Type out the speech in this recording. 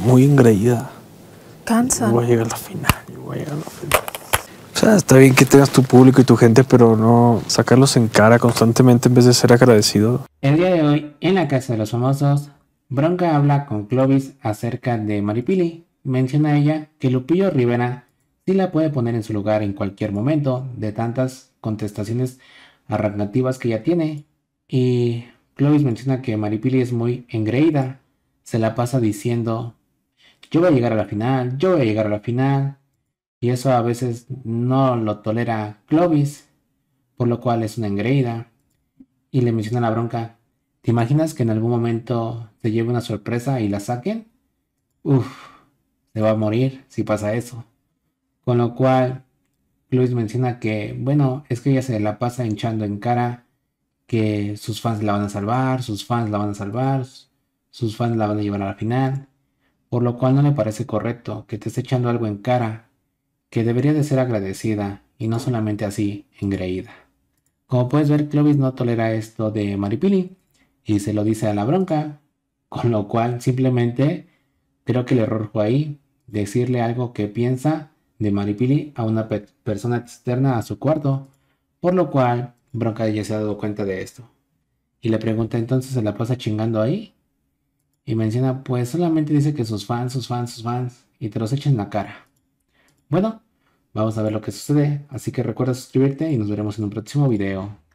muy engreída. Cansa. voy a llegar a la final, O sea, está bien que tengas tu público y tu gente, pero no sacarlos en cara constantemente en vez de ser agradecido. El día de hoy, en la Casa de los Famosos, Bronca habla con Clovis acerca de Maripili. Menciona ella que Lupillo Rivera sí la puede poner en su lugar en cualquier momento de tantas contestaciones arrancativas que ya tiene. Y Clovis menciona que Maripili es muy engreída, se la pasa diciendo yo voy a llegar a la final, yo voy a llegar a la final. Y eso a veces no lo tolera Clovis, por lo cual es una engreída. Y le menciona la bronca, ¿te imaginas que en algún momento ...te lleve una sorpresa y la saquen? Uf, se va a morir si pasa eso. Con lo cual, Clovis menciona que, bueno, es que ella se la pasa hinchando en cara que sus fans la van a salvar, sus fans la van a salvar, sus fans la van a llevar a la final por lo cual no le parece correcto que te esté echando algo en cara, que debería de ser agradecida y no solamente así, engreída. Como puedes ver, Clovis no tolera esto de Maripili y se lo dice a la bronca, con lo cual simplemente creo que el error fue ahí, decirle algo que piensa de Maripili a una persona externa a su cuarto, por lo cual Bronca ya se ha dado cuenta de esto. Y le pregunta entonces, ¿se la pasa chingando ahí? Y menciona, pues solamente dice que sus fans, sus fans, sus fans, y te los en la cara. Bueno, vamos a ver lo que sucede, así que recuerda suscribirte y nos veremos en un próximo video.